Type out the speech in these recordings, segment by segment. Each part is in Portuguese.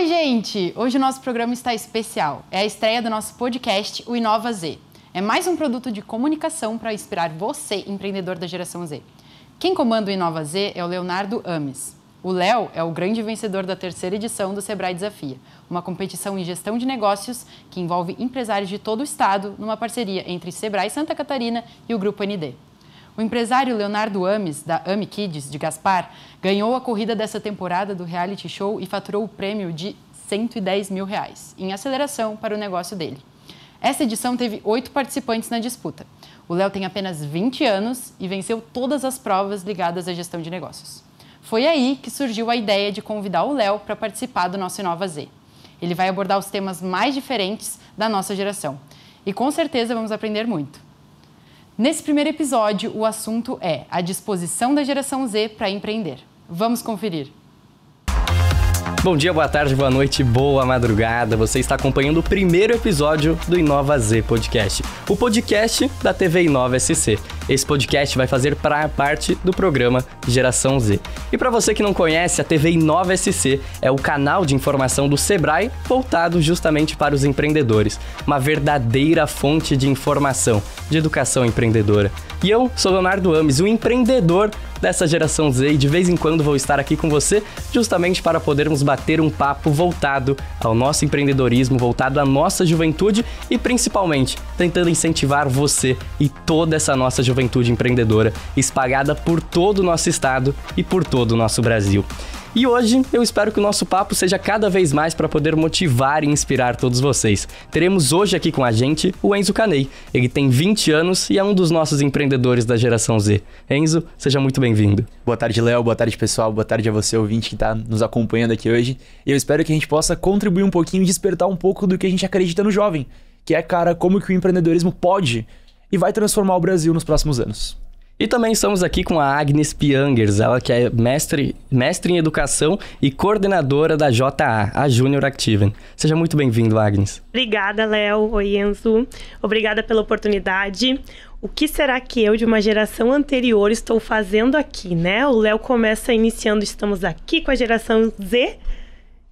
Oi, gente! Hoje o nosso programa está especial. É a estreia do nosso podcast, o Inova Z. É mais um produto de comunicação para inspirar você, empreendedor da geração Z. Quem comanda o Inova Z é o Leonardo Ames. O Léo é o grande vencedor da terceira edição do Sebrae Desafia, uma competição em gestão de negócios que envolve empresários de todo o estado numa parceria entre Sebrae Santa Catarina e o Grupo ND. O empresário Leonardo Ames, da Ami Kids, de Gaspar, ganhou a corrida dessa temporada do reality show e faturou o prêmio de 110 mil reais, em aceleração para o negócio dele. Essa edição teve oito participantes na disputa. O Léo tem apenas 20 anos e venceu todas as provas ligadas à gestão de negócios. Foi aí que surgiu a ideia de convidar o Léo para participar do nosso Inova Z. Ele vai abordar os temas mais diferentes da nossa geração. E com certeza vamos aprender muito. Nesse primeiro episódio, o assunto é a disposição da geração Z para empreender. Vamos conferir. Bom dia, boa tarde, boa noite, boa madrugada. Você está acompanhando o primeiro episódio do Inova Z Podcast, o podcast da TV Inova SC. Esse podcast vai fazer pra parte do programa Geração Z. E para você que não conhece, a TV Inova SC é o canal de informação do Sebrae voltado justamente para os empreendedores, uma verdadeira fonte de informação, de educação empreendedora. E eu sou Leonardo Ames, o empreendedor dessa geração Z e de vez em quando vou estar aqui com você justamente para podermos bater um papo voltado ao nosso empreendedorismo, voltado à nossa juventude e principalmente tentando incentivar você e toda essa nossa juventude empreendedora espalhada por todo o nosso estado e por todo o nosso Brasil. E hoje eu espero que o nosso papo seja cada vez mais para poder motivar e inspirar todos vocês. Teremos hoje aqui com a gente o Enzo Canei. Ele tem 20 anos e é um dos nossos empreendedores da geração Z. Enzo, seja muito bem-vindo. Boa tarde, Léo. Boa tarde, pessoal. Boa tarde a você, ouvinte que está nos acompanhando aqui hoje. Eu espero que a gente possa contribuir um pouquinho e despertar um pouco do que a gente acredita no jovem, que é, cara, como que o empreendedorismo pode e vai transformar o Brasil nos próximos anos. E também estamos aqui com a Agnes Piangers, ela que é mestre, mestre em educação e coordenadora da JA, a Junior Activen. Seja muito bem-vindo, Agnes. Obrigada, Léo. Oi, Enzo. Obrigada pela oportunidade. O que será que eu de uma geração anterior estou fazendo aqui, né? O Léo começa iniciando estamos aqui com a geração Z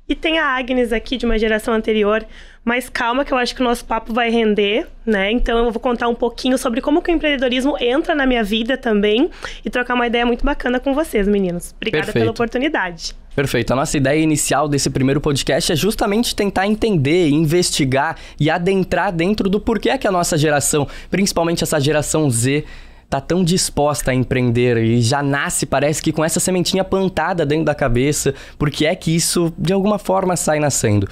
e tem a Agnes aqui de uma geração anterior mas calma que eu acho que o nosso papo vai render, né? Então eu vou contar um pouquinho sobre como que o empreendedorismo entra na minha vida também e trocar uma ideia muito bacana com vocês, meninos. Obrigada Perfeito. pela oportunidade. Perfeito. A nossa ideia inicial desse primeiro podcast é justamente tentar entender, investigar e adentrar dentro do porquê que a nossa geração, principalmente essa geração Z, tá tão disposta a empreender e já nasce, parece que com essa sementinha plantada dentro da cabeça, porque é que isso de alguma forma sai nascendo.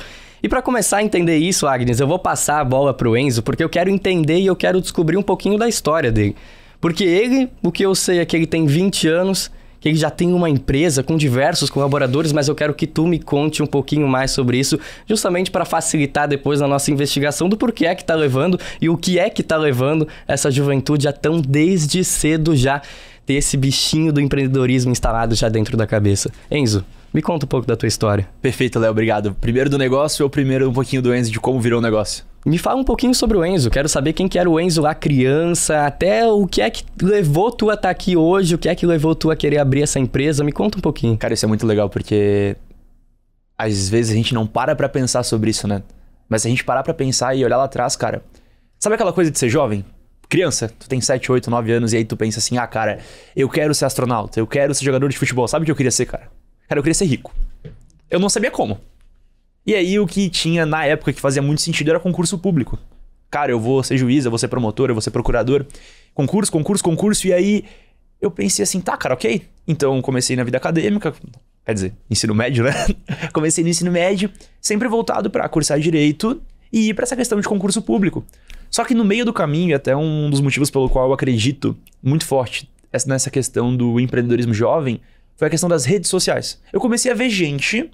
E para começar a entender isso, Agnes, eu vou passar a bola pro Enzo, porque eu quero entender e eu quero descobrir um pouquinho da história dele. Porque ele, o que eu sei é que ele tem 20 anos, que ele já tem uma empresa com diversos colaboradores, mas eu quero que tu me conte um pouquinho mais sobre isso, justamente para facilitar depois a nossa investigação do porquê é que está levando e o que é que está levando essa juventude a tão desde cedo já ter esse bichinho do empreendedorismo instalado já dentro da cabeça. Enzo. Me conta um pouco da tua história. Perfeito, Léo, obrigado. Primeiro do negócio ou primeiro um pouquinho do Enzo de como virou o negócio? Me fala um pouquinho sobre o Enzo. Quero saber quem que era o Enzo lá criança, até o que é que levou tu a estar tá aqui hoje, o que é que levou tu a querer abrir essa empresa. Me conta um pouquinho. Cara, isso é muito legal porque às vezes a gente não para para pensar sobre isso, né? Mas se a gente parar para pensar e olhar lá atrás, cara, sabe aquela coisa de ser jovem? Criança, tu tem 7, 8, 9 anos e aí tu pensa assim: "Ah, cara, eu quero ser astronauta, eu quero ser jogador de futebol". Sabe o que eu queria ser, cara? Cara, eu queria ser rico. Eu não sabia como. E aí o que tinha na época que fazia muito sentido era concurso público. Cara, eu vou ser juiz, eu vou ser promotor, eu vou ser procurador. Concurso, concurso, concurso. E aí eu pensei assim, tá, cara, ok. Então comecei na vida acadêmica, quer dizer, ensino médio, né? comecei no ensino médio, sempre voltado para cursar direito e ir para essa questão de concurso público. Só que no meio do caminho, até um dos motivos pelo qual eu acredito muito forte nessa questão do empreendedorismo jovem, foi a questão das redes sociais. Eu comecei a ver gente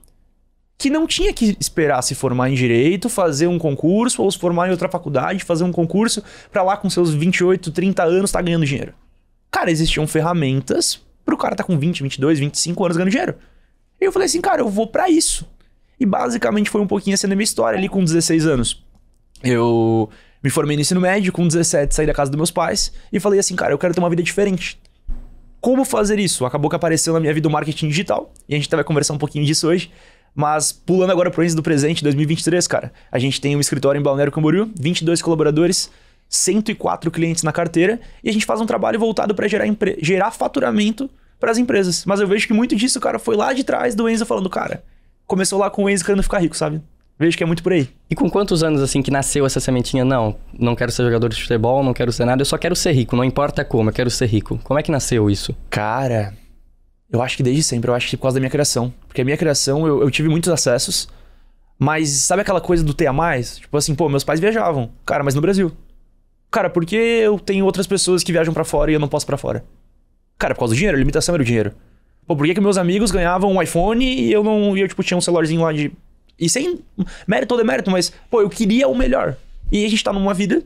que não tinha que esperar se formar em direito, fazer um concurso, ou se formar em outra faculdade, fazer um concurso, para lá com seus 28, 30 anos estar tá ganhando dinheiro. Cara, existiam ferramentas pro cara tá com 20, 22, 25 anos ganhando dinheiro. E eu falei assim, cara, eu vou para isso. E basicamente foi um pouquinho essa assim minha história ali com 16 anos. Eu me formei no ensino médio, com 17 saí da casa dos meus pais e falei assim, cara, eu quero ter uma vida diferente. Como fazer isso? Acabou que apareceu na minha vida o marketing digital, e a gente vai conversar um pouquinho disso hoje. Mas pulando agora para o do presente, 2023, cara. A gente tem um escritório em Balneário Camboriú, 22 colaboradores, 104 clientes na carteira, e a gente faz um trabalho voltado para gerar, gerar faturamento para as empresas. Mas eu vejo que muito disso, cara, foi lá de trás do Enzo falando, cara, começou lá com o Enzo querendo ficar rico, sabe? Vejo que é muito por aí. E com quantos anos, assim, que nasceu essa sementinha? Não, não quero ser jogador de futebol, não quero ser nada, eu só quero ser rico, não importa como, eu quero ser rico. Como é que nasceu isso? Cara, eu acho que desde sempre, eu acho que por causa da minha criação. Porque a minha criação, eu, eu tive muitos acessos, mas sabe aquela coisa do ter a mais? Tipo assim, pô, meus pais viajavam. Cara, mas no Brasil. Cara, por que eu tenho outras pessoas que viajam para fora e eu não posso para fora? Cara, por causa do dinheiro, a limitação era o dinheiro. Pô, por que, que meus amigos ganhavam um iPhone e eu não. E eu, tipo, tinha um celularzinho lá de e sem mérito ou demérito, mas, pô, eu queria o melhor. E a gente tá numa vida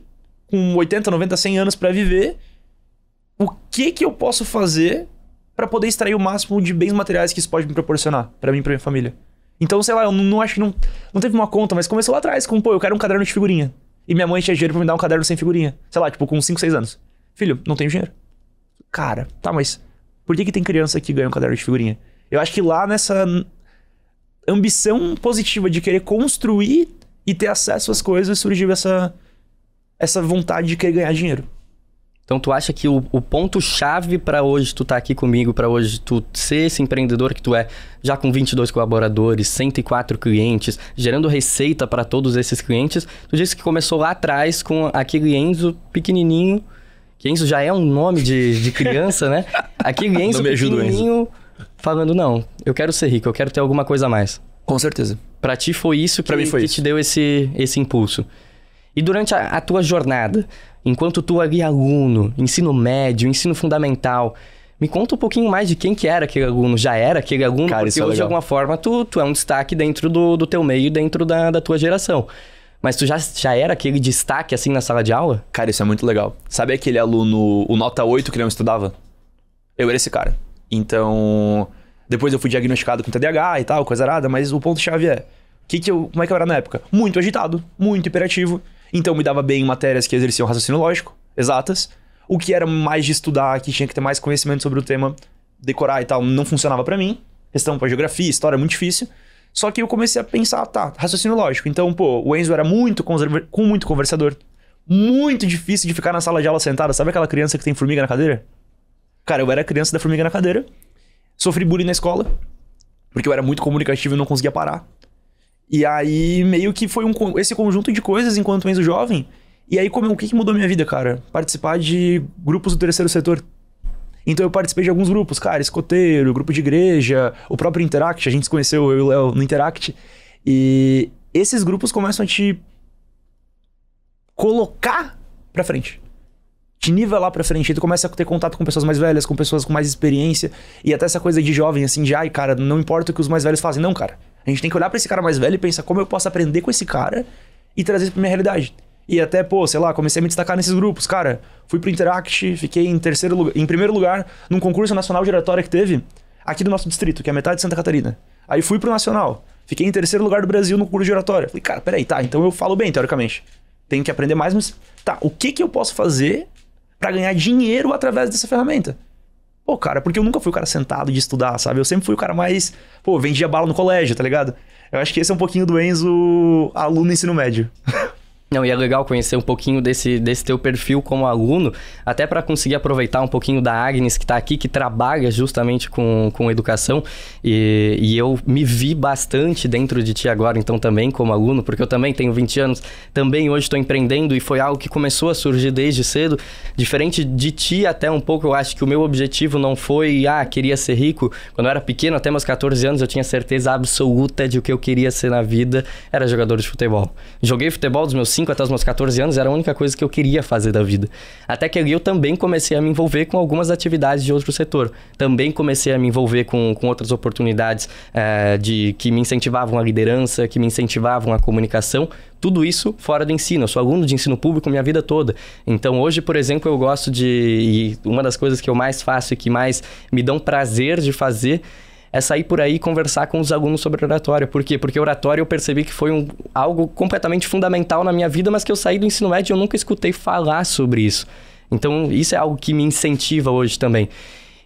com 80, 90, 100 anos para viver. O que que eu posso fazer para poder extrair o máximo de bens materiais que isso pode me proporcionar, para mim e pra minha família? Então, sei lá, eu não acho que não, não teve uma conta, mas começou lá atrás com, pô, eu quero um caderno de figurinha. E minha mãe tinha dinheiro pra me dar um caderno sem figurinha. Sei lá, tipo, com 5, 6 anos. Filho, não tenho dinheiro. Cara, tá, mas por que, que tem criança que ganha um caderno de figurinha? Eu acho que lá nessa, ambição positiva de querer construir e ter acesso às coisas, surgiu essa, essa vontade de querer ganhar dinheiro. Então tu acha que o, o ponto chave para hoje tu tá aqui comigo, para hoje tu ser esse empreendedor que tu é, já com 22 colaboradores, 104 clientes, gerando receita para todos esses clientes, tu disse que começou lá atrás com aquele Enzo pequenininho, que Enzo já é um nome de, de criança, né? Aquele Enzo pequenininho... Ajuda, Enzo falando, não, eu quero ser rico, eu quero ter alguma coisa a mais. Com certeza. Para ti foi isso que, mim foi que isso. te deu esse, esse impulso. E durante a, a tua jornada, enquanto tu ali aluno, ensino médio, ensino fundamental, me conta um pouquinho mais de quem que era aquele aluno. Já era aquele aluno? Cara, porque é hoje, é de alguma forma, tu, tu é um destaque dentro do, do teu meio, dentro da, da tua geração. Mas tu já, já era aquele destaque, assim, na sala de aula? Cara, isso é muito legal. Sabe aquele aluno, o nota 8 que não estudava? Eu era esse cara. Então, depois eu fui diagnosticado com TDAH e tal, coisa arada, mas o ponto-chave é: que que eu, como é que eu era na época? Muito agitado, muito hiperativo. Então, me dava bem em matérias que exerciam raciocínio lógico, exatas. O que era mais de estudar, que tinha que ter mais conhecimento sobre o tema, decorar e tal, não funcionava para mim. Questão para geografia, história, é muito difícil. Só que eu comecei a pensar, tá, raciocínio lógico. Então, pô, o Enzo era muito, muito conversador. Muito difícil de ficar na sala de aula sentada. Sabe aquela criança que tem formiga na cadeira? Cara, eu era criança da formiga na cadeira. Sofri bullying na escola. Porque eu era muito comunicativo e não conseguia parar. E aí, meio que foi um, esse conjunto de coisas enquanto Enzo jovem. E aí, como, o que, que mudou minha vida, cara? Participar de grupos do terceiro setor. Então eu participei de alguns grupos, cara, escoteiro, grupo de igreja, o próprio Interact, a gente se conheceu, eu e o Léo, no Interact. E esses grupos começam a te colocar pra frente te nivelar pra frente, tu começa a ter contato com pessoas mais velhas, com pessoas com mais experiência, e até essa coisa de jovem, assim, de ai, cara, não importa o que os mais velhos fazem, não, cara. A gente tem que olhar para esse cara mais velho e pensar como eu posso aprender com esse cara e trazer isso pra minha realidade. E até, pô, sei lá, comecei a me destacar nesses grupos. Cara, fui pro Interact, fiquei em terceiro lugar, em primeiro lugar num concurso nacional de oratória que teve aqui do nosso distrito, que é a metade de Santa Catarina. Aí fui pro nacional, fiquei em terceiro lugar do Brasil no concurso de oratória. Falei, cara, peraí, tá, então eu falo bem, teoricamente. Tenho que aprender mais, mas tá, o que que eu posso fazer para ganhar dinheiro através dessa ferramenta. Pô, cara, porque eu nunca fui o cara sentado de estudar, sabe? Eu sempre fui o cara mais. Pô, vendia bala no colégio, tá ligado? Eu acho que esse é um pouquinho do Enzo aluno ensino médio. Não, e é legal conhecer um pouquinho desse, desse teu perfil como aluno, até para conseguir aproveitar um pouquinho da Agnes que está aqui, que trabalha justamente com, com educação. E, e eu me vi bastante dentro de ti agora, então, também como aluno, porque eu também tenho 20 anos, também hoje estou empreendendo e foi algo que começou a surgir desde cedo. Diferente de ti, até um pouco, eu acho que o meu objetivo não foi, ah, queria ser rico. Quando eu era pequeno, até meus 14 anos, eu tinha certeza absoluta de o que eu queria ser na vida, era jogador de futebol. Joguei futebol dos meus 5 até os meus 14 anos era a única coisa que eu queria fazer da vida. Até que eu também comecei a me envolver com algumas atividades de outro setor. Também comecei a me envolver com, com outras oportunidades é, de que me incentivavam a liderança, que me incentivavam a comunicação. Tudo isso fora do ensino. Eu sou aluno de ensino público minha vida toda. Então hoje, por exemplo, eu gosto de. uma das coisas que eu mais faço e que mais me dão prazer de fazer é sair por aí e conversar com os alunos sobre oratória. Por quê? Porque oratória eu percebi que foi um, algo completamente fundamental na minha vida, mas que eu saí do ensino médio e eu nunca escutei falar sobre isso. Então, isso é algo que me incentiva hoje também.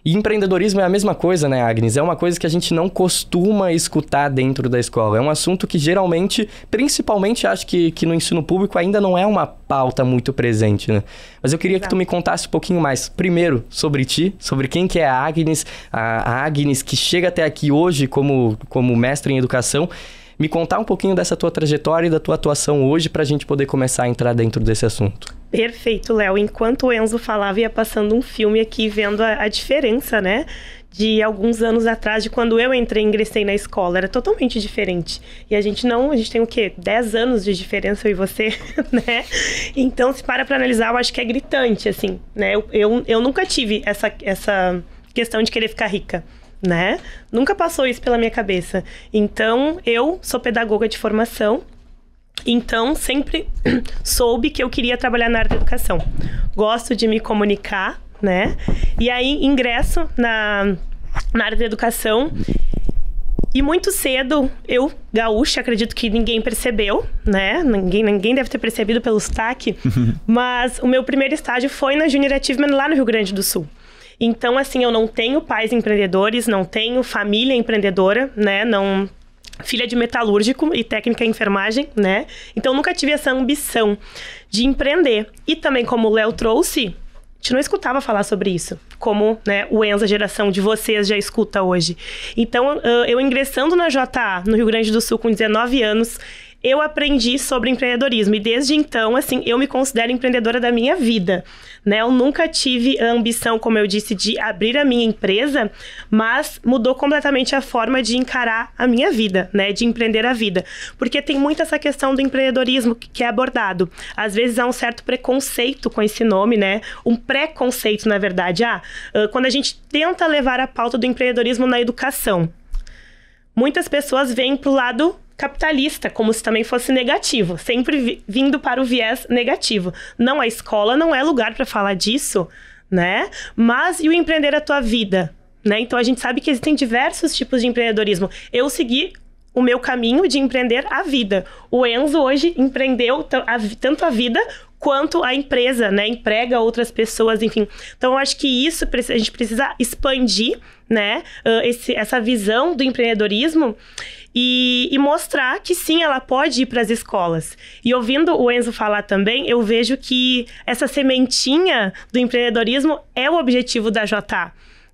E empreendedorismo é a mesma coisa, né, Agnes? É uma coisa que a gente não costuma escutar dentro da escola. É um assunto que geralmente, principalmente acho que, que no ensino público, ainda não é uma pauta muito presente, né? Mas eu queria Exato. que tu me contasse um pouquinho mais, primeiro, sobre ti, sobre quem que é a Agnes, a, Agnes que chega até aqui hoje como, como mestre em educação. Me contar um pouquinho dessa tua trajetória e da tua atuação hoje para a gente poder começar a entrar dentro desse assunto. Perfeito, Léo. Enquanto o Enzo falava, ia passando um filme aqui, vendo a, a diferença, né? de alguns anos atrás, de quando eu entrei e ingressei na escola. Era totalmente diferente. E a gente não, a gente tem o quê? 10 anos de diferença eu e você, né? Então, se para pra analisar, eu acho que é gritante, assim, né? Eu, eu, eu nunca tive essa, essa questão de querer ficar rica. Né? Nunca passou isso pela minha cabeça. Então, eu sou pedagoga de formação, então, sempre soube que eu queria trabalhar na área da educação. Gosto de me comunicar, né? E aí ingresso na, na área da educação. E muito cedo, eu, gaúcha, acredito que ninguém percebeu, né? Ninguém, ninguém deve ter percebido pelo sotaque. mas o meu primeiro estágio foi na Junior Achievement lá no Rio Grande do Sul. Então, assim, eu não tenho pais empreendedores, não tenho família empreendedora, né? Não filha de metalúrgico e técnica em enfermagem, né? Então nunca tive essa ambição de empreender. E também como o Léo trouxe, a gente não escutava falar sobre isso, como né, o Enza, geração de vocês, já escuta hoje. Então, ah, eu ingressando na JA, no Rio Grande do Sul, com 19 anos, eu aprendi sobre empreendedorismo e desde então, assim, eu me considero empreendedora da minha vida, né? Eu nunca tive a ambição, como eu disse, de abrir a minha empresa, mas mudou completamente a forma de encarar a minha vida, né? De empreender a vida, porque tem muito essa questão do empreendedorismo que é abordado. Às vezes há um certo preconceito com esse nome, né? Um preconceito, na verdade. Ah, ah quando a gente tenta levar a pauta do empreendedorismo na educação, muitas pessoas vêm pro lado capitalista, como se também fosse negativo, sempre vindo para o viés negativo. Não, a escola não é lugar para falar disso, né? Mas e o empreender a tua vida? Né? Então a gente sabe que existem diversos tipos de empreendedorismo. Eu segui o meu caminho de empreender a vida. O Enzo hoje empreendeu a, tanto a vida quanto a empresa, né? Emprega outras pessoas, enfim. Então eu acho que isso a gente precisa expandir né? Esse, essa visão do empreendedorismo e, e, mostrar que sim, ela pode ir para as escolas. E ouvindo o Enzo falar também, eu vejo que essa sementinha do empreendedorismo é o objetivo da JA.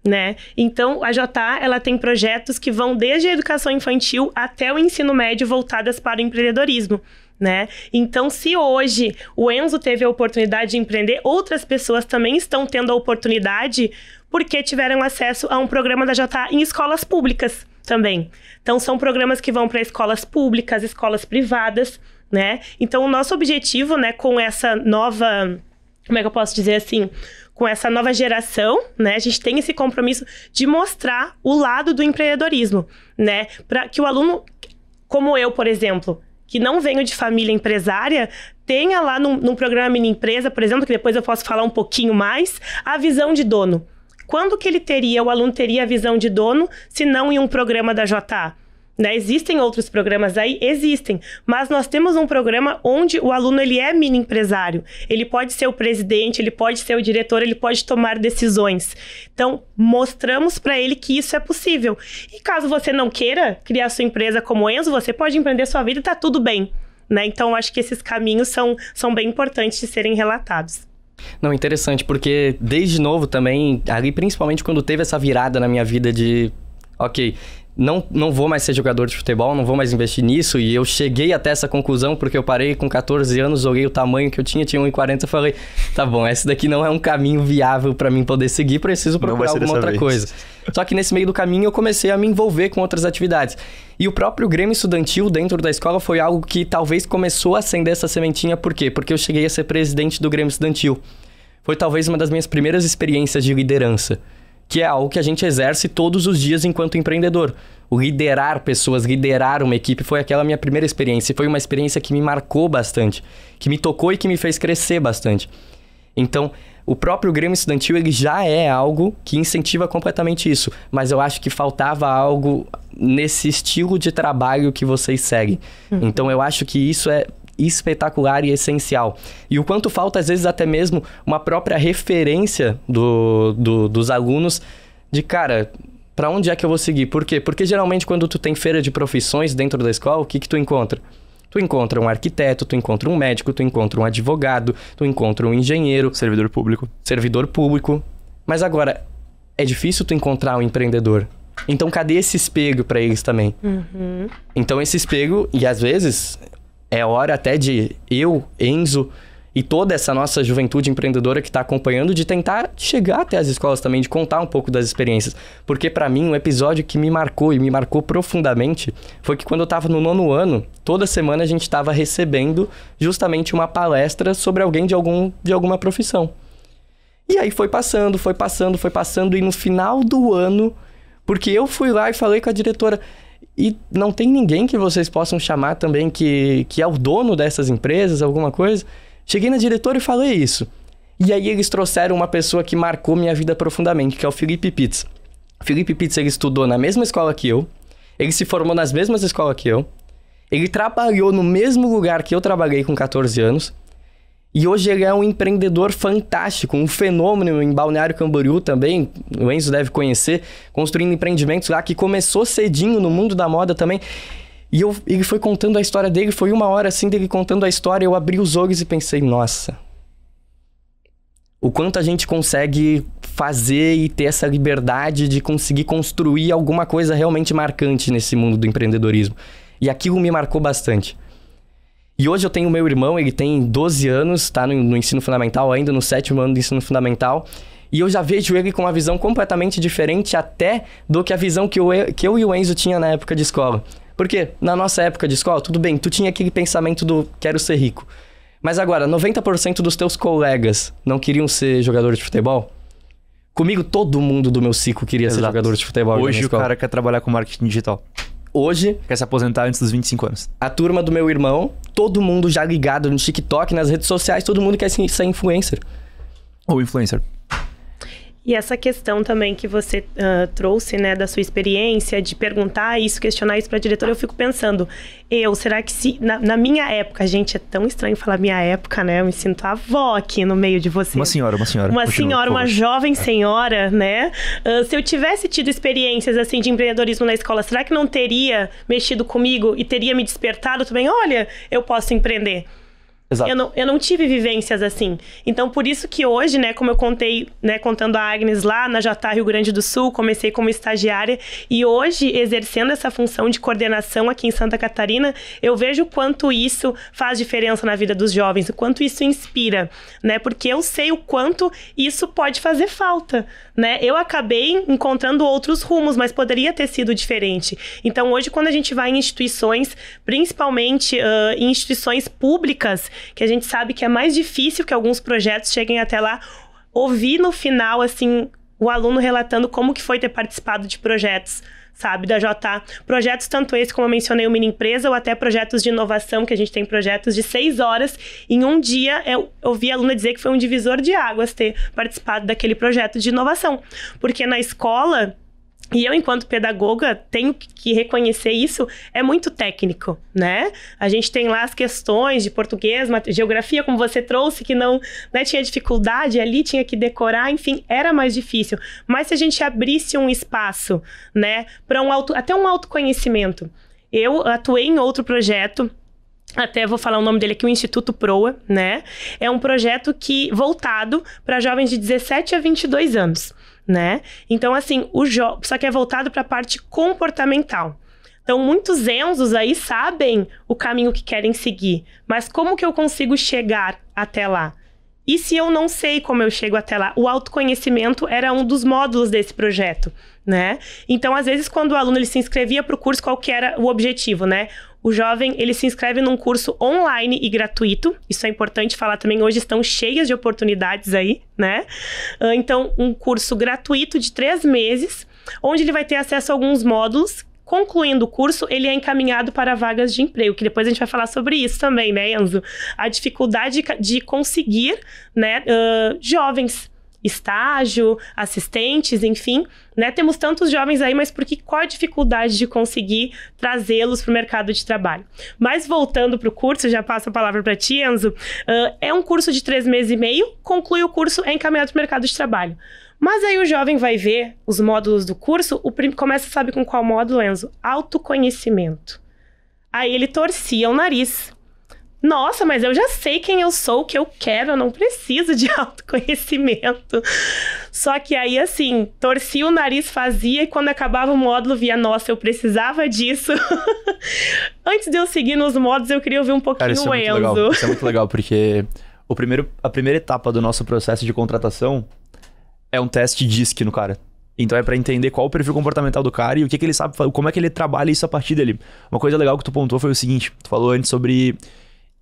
Né? Então, a JA ela tem projetos que vão desde a educação infantil até o ensino médio voltadas para o empreendedorismo. Né? Então, se hoje o Enzo teve a oportunidade de empreender, outras pessoas também estão tendo a oportunidade porque tiveram acesso a um programa da JA em escolas públicas também. Então, são programas que vão para escolas públicas, escolas privadas, né? Então, o nosso objetivo, né, com essa nova. Como é que eu posso dizer assim? Com essa nova geração, né? A gente tem esse compromisso de mostrar o lado do empreendedorismo, né? Para que o aluno, como eu, por exemplo, que não venho de família empresária, tenha lá num, num programa mini empresa, por exemplo, que depois eu posso falar um pouquinho mais, a visão de dono quando que ele teria, o aluno teria a visão de dono, se não em um programa da JA? Né? Existem outros programas aí? Existem. Mas nós temos um programa onde o aluno ele é mini empresário. Ele pode ser o presidente, ele pode ser o diretor, ele pode tomar decisões. Então, mostramos para ele que isso é possível. E caso você não queira criar sua empresa como Enzo, você pode empreender sua vida e está tudo bem. Né? Então, acho que esses caminhos são, são bem importantes de serem relatados. Não, interessante, porque desde novo também, ali principalmente quando teve essa virada na minha vida de, ok, não, não vou mais ser jogador de futebol, não vou mais investir nisso. E eu cheguei até essa conclusão porque eu parei com 14 anos, olhei o tamanho que eu tinha, tinha 1,40 e falei, tá bom, esse daqui não é um caminho viável para mim poder seguir, preciso procurar alguma outra vez. coisa. Só que nesse meio do caminho eu comecei a me envolver com outras atividades. E o próprio Grêmio Estudantil dentro da escola foi algo que talvez começou a acender essa sementinha, por quê? Porque eu cheguei a ser presidente do Grêmio Estudantil. Foi talvez uma das minhas primeiras experiências de liderança, que é algo que a gente exerce todos os dias enquanto empreendedor. O liderar pessoas, liderar uma equipe foi aquela minha primeira experiência, e foi uma experiência que me marcou bastante, que me tocou e que me fez crescer bastante. Então, o próprio Grêmio Estudantil ele já é algo que incentiva completamente isso, mas eu acho que faltava algo nesse estilo de trabalho que vocês seguem. Uhum. Então eu acho que isso é espetacular e essencial. E o quanto falta, às vezes, até mesmo uma própria referência do, do dos alunos de, cara, para onde é que eu vou seguir? Por quê? Porque geralmente quando tu tem feira de profissões dentro da escola, o que que tu encontra? Tu encontra um arquiteto, tu encontra um médico, tu encontra um advogado, tu encontra um engenheiro. Servidor público. Servidor público. Mas agora, é difícil tu encontrar um empreendedor. Então, cadê esse espelho para eles também? Uhum. Então, esse espelho, e às vezes, é hora até de eu, Enzo, e toda essa nossa juventude empreendedora que está acompanhando de tentar chegar até as escolas também, de contar um pouco das experiências. Porque para mim, um episódio que me marcou e me marcou profundamente foi que quando eu estava no nono ano, toda semana a gente estava recebendo justamente uma palestra sobre alguém de, algum, de alguma profissão. E aí foi passando, foi passando, foi passando, e no final do ano, porque eu fui lá e falei com a diretora, e não tem ninguém que vocês possam chamar também que, que é o dono dessas empresas, alguma coisa? Cheguei na diretora e falei isso. E aí eles trouxeram uma pessoa que marcou minha vida profundamente, que é o Felipe Pitts. Felipe Pitts ele estudou na mesma escola que eu, ele se formou nas mesmas escolas que eu, ele trabalhou no mesmo lugar que eu trabalhei com 14 anos. E hoje ele é um empreendedor fantástico, um fenômeno em Balneário Camboriú também. O Enzo deve conhecer, construindo empreendimentos lá que começou cedinho no mundo da moda também. E eu, ele foi contando a história dele, foi uma hora assim dele contando a história, eu abri os olhos e pensei, nossa. O quanto a gente consegue fazer e ter essa liberdade de conseguir construir alguma coisa realmente marcante nesse mundo do empreendedorismo. E aquilo me marcou bastante. E hoje eu tenho meu irmão, ele tem 12 anos, está no, no ensino fundamental, ainda no sétimo ano do ensino fundamental. E eu já vejo ele com uma visão completamente diferente até do que a visão que eu, que eu e o Enzo tinha na época de escola. Porque na nossa época de escola, tudo bem, tu tinha aquele pensamento do quero ser rico. Mas agora, 90% dos teus colegas não queriam ser jogadores de futebol? Comigo, todo mundo do meu ciclo queria Exato. ser jogador de futebol. Hoje o cara quer trabalhar com marketing digital. Hoje. Quer se aposentar antes dos 25 anos. A turma do meu irmão, todo mundo já ligado no TikTok, nas redes sociais, todo mundo quer ser influencer. Ou influencer. E essa questão também que você uh, trouxe, né, da sua experiência, de perguntar isso, questionar isso para a diretora, eu fico pensando, eu, será que se. Na, na, minha época, gente, é tão estranho falar minha época, né? Eu me sinto avó aqui no meio de vocês. Uma senhora, uma senhora. Uma Continua, senhora, uma jovem é. senhora, né? Uh, se eu tivesse tido experiências assim de empreendedorismo na escola, será que não teria mexido comigo e teria me despertado também? Olha, eu posso empreender. Exato. Eu não, eu não tive vivências assim. Então, por isso que hoje, né, como eu contei, né, contando a Agnes lá na JA Rio Grande do Sul, comecei como estagiária e hoje, exercendo essa função de coordenação aqui em Santa Catarina, eu vejo o quanto isso faz diferença na vida dos jovens, o quanto isso inspira, né, porque eu sei o quanto isso pode fazer falta, né. Eu acabei encontrando outros rumos, mas poderia ter sido diferente. Então, hoje, quando a gente vai em instituições, principalmente uh, em instituições públicas, que a gente sabe que é mais difícil que alguns projetos cheguem até lá, ouvir no final, assim, o aluno relatando como que foi ter participado de projetos, sabe, da JA. Projetos tanto esse, como eu mencionei, o Mini Empresa, ou até projetos de inovação, que a gente tem projetos de seis horas. Em um dia, eu ouvi a aluna dizer que foi um divisor de águas ter participado daquele projeto de inovação. Porque na escola e eu, enquanto pedagoga, tenho que reconhecer isso, é muito técnico, né? A gente tem lá as questões de português, geografia, como você trouxe, que não né, tinha dificuldade ali, tinha que decorar, enfim, era mais difícil. Mas se a gente abrisse um espaço, né, para um auto, até um autoconhecimento. Eu atuei em outro projeto até vou falar o nome dele aqui, o Instituto Proa, né? É um projeto que voltado para jovens de 17 a 22 anos né? Então, assim, o jogo. Só que é voltado para a parte comportamental. Então, muitos Enzos aí sabem o caminho que querem seguir, mas como que eu consigo chegar até lá? E se eu não sei como eu chego até lá? O autoconhecimento era um dos módulos desse projeto, né? Então, às vezes, quando o aluno ele se inscrevia para o curso, qual que era o objetivo, né? o jovem ele se inscreve num curso online e gratuito. Isso é importante falar também. Hoje estão cheias de oportunidades aí, né? Ah, então, um curso gratuito de três meses, onde ele vai ter acesso a alguns módulos. Concluindo o curso, ele é encaminhado para vagas de emprego, que depois a gente vai falar sobre isso também, né, Enzo? A dificuldade de conseguir, né, uh, jovens estágio, assistentes, enfim, né? Temos tantos jovens aí, mas por que qual a dificuldade de conseguir trazê-los para o mercado de trabalho? Mas voltando para o curso, já passo a palavra para ti, Enzo. Uh, é um curso de três meses e meio, conclui o curso, é encaminhado para o mercado de trabalho. Mas aí o jovem vai ver os módulos do curso, o prim... começa, sabe com qual módulo, Enzo? Autoconhecimento. Aí ele torcia o nariz nossa, mas eu já sei quem eu sou, o que eu quero, eu não preciso de autoconhecimento. Só que aí, assim, torcia o nariz, fazia, e quando acabava o módulo, via, nossa, eu precisava disso. Antes de eu seguir nos módulos, eu queria ouvir um pouquinho Cara, isso o é Enzo. Legal. Isso é muito legal, porque o primeiro, a primeira etapa do nosso processo de contratação é um teste DISC no cara. Então é para entender qual o perfil comportamental do cara e o que, que ele sabe, como é que ele trabalha isso a partir dele. Uma coisa legal que tu pontuou foi o seguinte, tu falou antes sobre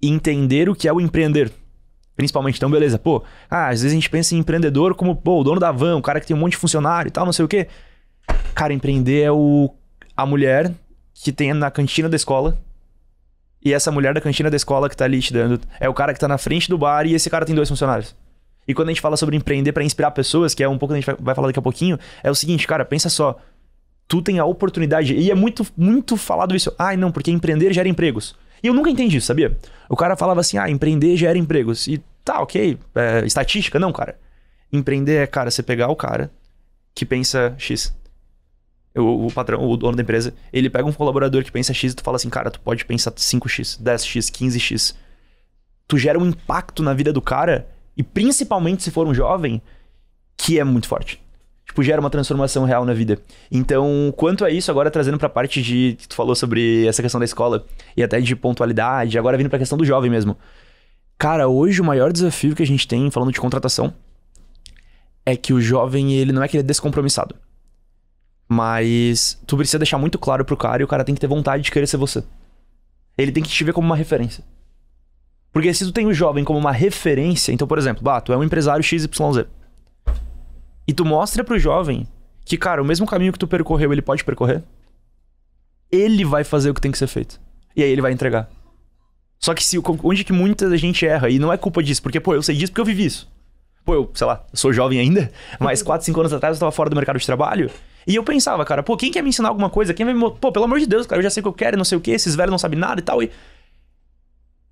entender o que é o empreender. Principalmente, então, beleza, pô, ah, às vezes a gente pensa em empreendedor como, pô, o dono da van, o cara que tem um monte de funcionário e tal, não sei o quê. Cara, empreender é o a mulher que tem na cantina da escola. E essa mulher da cantina da escola que tá ali te dando é o cara que tá na frente do bar e esse cara tem dois funcionários. E quando a gente fala sobre empreender para inspirar pessoas, que é um pouco que a gente vai falar daqui a pouquinho, é o seguinte, cara, pensa só. Tu tem a oportunidade, e é muito, muito falado isso. Ai, ah, não, porque empreender gera empregos. E eu nunca entendi isso, sabia? O cara falava assim, ah, empreender gera empregos. E tá, ok, é, estatística. Não, cara. Empreender é, cara, você pegar o cara que pensa X. O, o, patrão, o dono da empresa, ele pega um colaborador que pensa X e tu fala assim, cara, tu pode pensar 5X, 10X, 15X. Tu gera um impacto na vida do cara, e principalmente se for um jovem, que é muito forte tipo, gera uma transformação real na vida. Então, quanto a isso, agora trazendo pra parte de. Tu falou sobre essa questão da escola e até de pontualidade, agora vindo pra questão do jovem mesmo. Cara, hoje o maior desafio que a gente tem, falando de contratação, é que o jovem, ele não é que ele é descompromissado. Mas tu precisa deixar muito claro pro cara e o cara tem que ter vontade de querer ser você. Ele tem que te ver como uma referência. Porque se tu tem o jovem como uma referência, então, por exemplo, bah, tu é um empresário XYZ. E tu mostra pro jovem que, cara, o mesmo caminho que tu percorreu, ele pode percorrer. Ele vai fazer o que tem que ser feito. E aí ele vai entregar. Só que se, onde que muita gente erra, e não é culpa disso, porque, pô, eu sei disso porque eu vivi isso. Pô, eu, sei lá, sou jovem ainda, mas 4, 5 anos atrás eu tava fora do mercado de trabalho. E eu pensava, cara, pô, quem quer me ensinar alguma coisa? Quem vai me. Pô, pelo amor de Deus, cara, eu já sei o que eu quero, não sei o que, esses velhos não sabem nada e tal. E.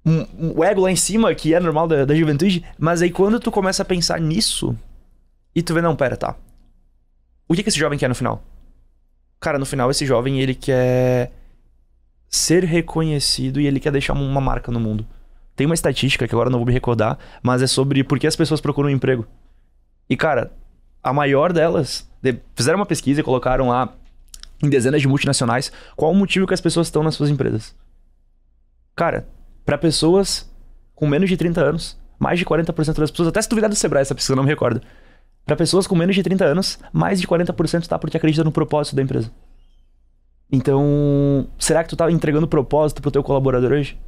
Um, um, o ego lá em cima, que é normal da, da juventude, mas aí quando tu começa a pensar nisso, e tu vê, não, pera, tá. O que, que esse jovem quer no final? Cara, no final esse jovem, ele quer ser reconhecido e ele quer deixar uma marca no mundo. Tem uma estatística que agora não vou me recordar, mas é sobre por que as pessoas procuram um emprego. E cara, a maior delas, fizeram uma pesquisa e colocaram lá em dezenas de multinacionais qual o motivo que as pessoas estão nas suas empresas. Cara, para pessoas com menos de 30 anos, mais de 40% das pessoas, até se duvidar do Sebrae, essa pesquisa não me recorda, para pessoas com menos de 30 anos, mais de 40% está porque acredita no propósito da empresa. Então, será que tu está entregando propósito para o teu colaborador hoje?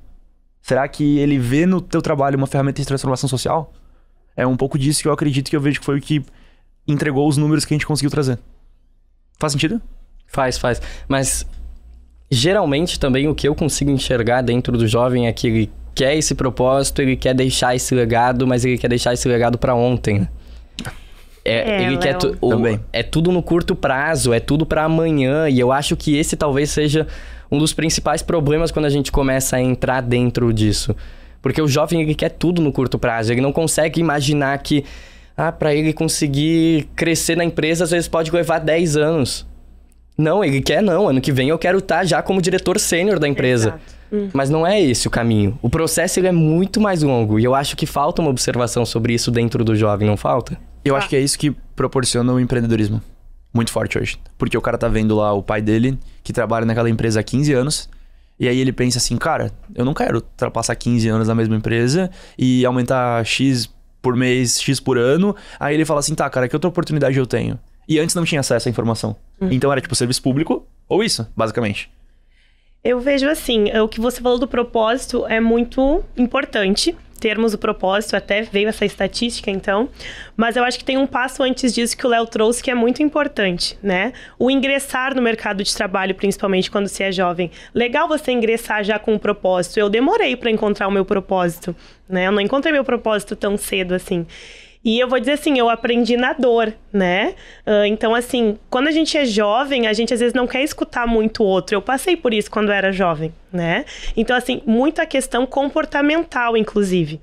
Será que ele vê no teu trabalho uma ferramenta de transformação social? É um pouco disso que eu acredito que eu vejo que foi o que entregou os números que a gente conseguiu trazer. Faz sentido? Faz, faz. Mas geralmente também o que eu consigo enxergar dentro do jovem é que ele quer esse propósito, ele quer deixar esse legado, mas ele quer deixar esse legado para ontem. Né? É, é ele quer tu, o, é tudo no curto prazo, é tudo para amanhã. E eu acho que esse talvez seja um dos principais problemas quando a gente começa a entrar dentro disso. Porque o jovem ele quer tudo no curto prazo, ele não consegue imaginar que ah, para ele conseguir crescer na empresa às vezes pode levar 10 anos. Não, ele quer não, ano que vem eu quero estar tá já como diretor sênior da empresa. Exato. Hum. Mas não é esse o caminho. O processo ele é muito mais longo e eu acho que falta uma observação sobre isso dentro do jovem, não falta? Eu ah. acho que é isso que proporciona o empreendedorismo muito forte hoje. Porque o cara tá vendo lá o pai dele, que trabalha naquela empresa há 15 anos, e aí ele pensa assim, cara, eu não quero ultrapassar 15 anos na mesma empresa e aumentar X por mês, X por ano. Aí ele fala assim, tá, cara, que outra oportunidade eu tenho? E antes não tinha acesso à informação. Hum. Então era tipo serviço público ou isso, basicamente. Eu vejo assim, é, o que você falou do propósito é muito importante, termos o propósito, até veio essa estatística então, mas eu acho que tem um passo antes disso que o Léo trouxe que é muito importante, né? O ingressar no mercado de trabalho, principalmente quando se é jovem. Legal você ingressar já com um propósito. Eu demorei para encontrar o meu propósito, né? Eu não encontrei meu propósito tão cedo assim. E eu vou dizer assim, eu aprendi na dor, né? Uh, então, assim, quando a gente é jovem, a gente às vezes não quer escutar muito o outro. Eu passei por isso quando era jovem, né? Então, assim, muita questão comportamental, inclusive.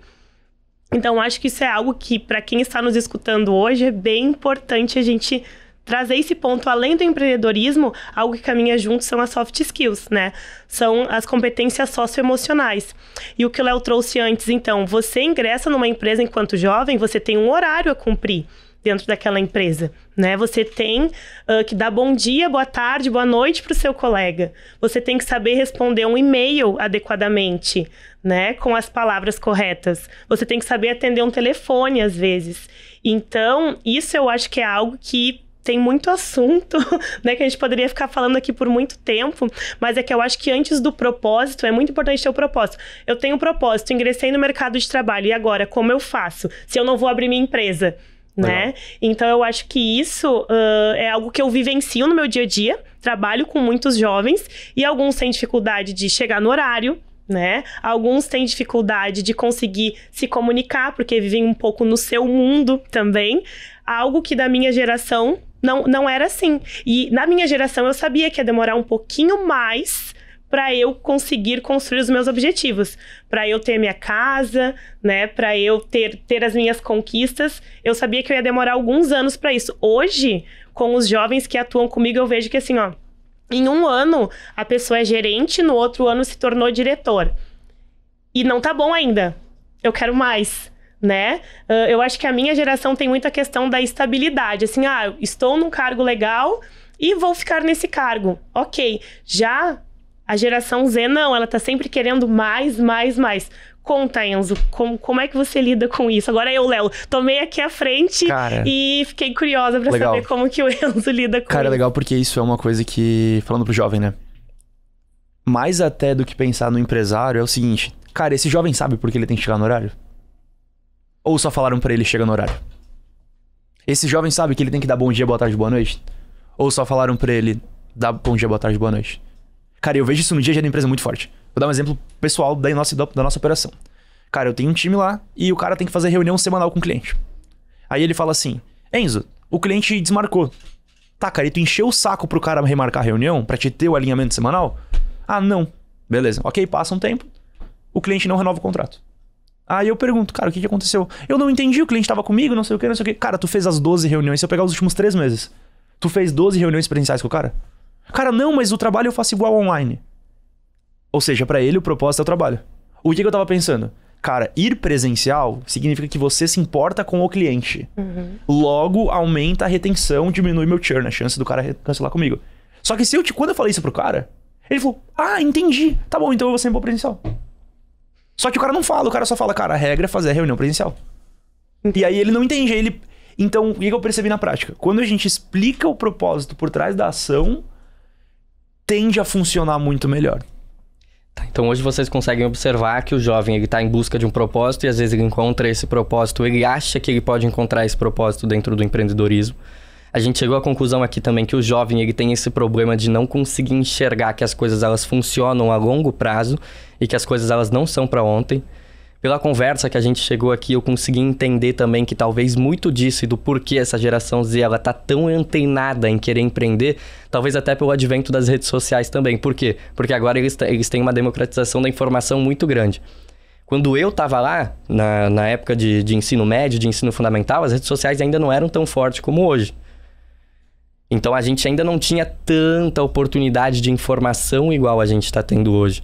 Então, acho que isso é algo que, para quem está nos escutando hoje, é bem importante a gente trazer esse ponto além do empreendedorismo, algo que caminha junto são as soft skills, né? São as competências socioemocionais. E o que o Léo trouxe antes, então, você ingressa numa empresa enquanto jovem, você tem um horário a cumprir dentro daquela empresa, né? Você tem uh, que dar bom dia, boa tarde, boa noite para o seu colega. Você tem que saber responder um e-mail adequadamente, né? Com as palavras corretas. Você tem que saber atender um telefone às vezes. Então, isso eu acho que é algo que tem muito assunto, né, que a gente poderia ficar falando aqui por muito tempo, mas é que eu acho que antes do propósito, é muito importante ter o propósito. Eu tenho um propósito, ingressei no mercado de trabalho, e agora, como eu faço? Se eu não vou abrir minha empresa, né? Legal. Então eu acho que isso uh, é algo que eu vivencio no meu dia a dia. Trabalho com muitos jovens e alguns têm dificuldade de chegar no horário, né? Alguns têm dificuldade de conseguir se comunicar porque vivem um pouco no seu mundo também. Algo que da minha geração não, não era assim. E na minha geração eu sabia que ia demorar um pouquinho mais para eu conseguir construir os meus objetivos, para eu ter minha casa, né, para eu ter, ter as minhas conquistas. Eu sabia que eu ia demorar alguns anos para isso. Hoje, com os jovens que atuam comigo, eu vejo que assim, ó, em um ano a pessoa é gerente, no outro ano se tornou diretor. E não tá bom ainda. Eu quero mais né? Ah, eu acho que a minha geração tem muita questão da estabilidade. Assim, ah, estou num cargo legal e vou ficar nesse cargo. Ok. Já a geração Z, não, ela tá sempre querendo mais, mais, mais. Conta, Enzo, como, como é que você lida com isso? Agora eu, Léo, tomei aqui a frente Cara, e fiquei curiosa para saber como que o Enzo lida com Cara, isso. é legal porque isso é uma coisa que, falando pro jovem, né? Mais até do que pensar no empresário, é o seguinte. Cara, esse jovem sabe por que ele tem que chegar no horário? Ou só falaram para ele chega no horário? Esse jovem sabe que ele tem que dar bom dia, boa tarde, boa noite? Ou só falaram para ele dar bom dia, boa tarde, boa noite? Cara, eu vejo isso no dia a dia da empresa muito forte. Vou dar um exemplo pessoal da nossa, da nossa operação. Cara, eu tenho um time lá e o cara tem que fazer reunião semanal com o cliente. Aí ele fala assim: Enzo, o cliente desmarcou. Tá, cara, e tu encheu o saco pro cara remarcar a reunião pra te ter o alinhamento semanal? Ah, não. Beleza. Ok, passa um tempo. O cliente não renova o contrato. Aí eu pergunto, cara, o que, que aconteceu? Eu não entendi, o cliente estava comigo, não sei o que, não sei o que. Cara, tu fez as 12 reuniões, se eu pegar os últimos três meses. Tu fez 12 reuniões presenciais com o cara? Cara, não, mas o trabalho eu faço igual online. Ou seja, para ele o propósito é o trabalho. O que, que eu tava pensando? Cara, ir presencial significa que você se importa com o cliente. Uhum. Logo, aumenta a retenção, diminui meu churn, a chance do cara cancelar comigo. Só que se eu te, quando eu falei isso pro cara, ele falou: Ah, entendi. Tá bom, então eu vou sempre presencial. Só que o cara não fala, o cara só fala, cara, a regra é fazer a reunião presencial. E aí ele não entende, ele. Então, o que eu percebi na prática? Quando a gente explica o propósito por trás da ação, tende a funcionar muito melhor. Tá, então hoje vocês conseguem observar que o jovem ele está em busca de um propósito e às vezes ele encontra esse propósito, ele acha que ele pode encontrar esse propósito dentro do empreendedorismo, a gente chegou à conclusão aqui também que o jovem ele tem esse problema de não conseguir enxergar que as coisas elas funcionam a longo prazo e que as coisas elas não são para ontem. Pela conversa que a gente chegou aqui, eu consegui entender também que talvez muito disso e do porquê essa geração Z ela tá tão antenada em querer empreender, talvez até pelo advento das redes sociais também. Por quê? Porque agora eles, eles têm uma democratização da informação muito grande. Quando eu estava lá, na, na época de, de ensino médio, de ensino fundamental, as redes sociais ainda não eram tão fortes como hoje. Então a gente ainda não tinha tanta oportunidade de informação igual a gente está tendo hoje.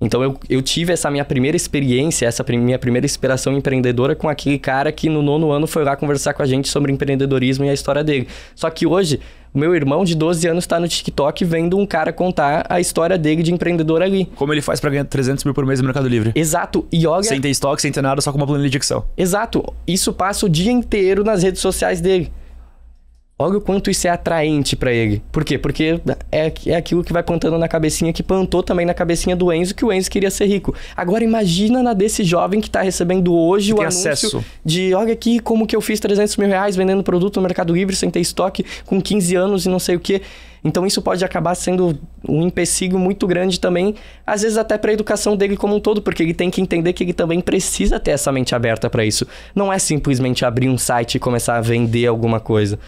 Então eu, eu tive essa minha primeira experiência, essa prim minha primeira inspiração empreendedora com aquele cara que no nono ano foi lá conversar com a gente sobre empreendedorismo e a história dele. Só que hoje, o meu irmão de 12 anos está no TikTok vendo um cara contar a história dele de empreendedor ali. Como ele faz para ganhar 300 mil por mês no Mercado Livre. Exato. E olha... Sem ter estoque, sem ter nada, só com uma planilha de Excel. Exato. Isso passa o dia inteiro nas redes sociais dele. Olha o quanto isso é atraente para ele. Por quê? Porque é, é aquilo que vai plantando na cabecinha, que plantou também na cabecinha do Enzo, que o Enzo queria ser rico. Agora imagina na desse jovem que tá recebendo hoje o anúncio acesso. de olha aqui como que eu fiz 300 mil reais vendendo produto no Mercado Livre sem ter estoque com 15 anos e não sei o quê. Então isso pode acabar sendo um empecilho muito grande também, às vezes até para a educação dele como um todo, porque ele tem que entender que ele também precisa ter essa mente aberta para isso. Não é simplesmente abrir um site e começar a vender alguma coisa.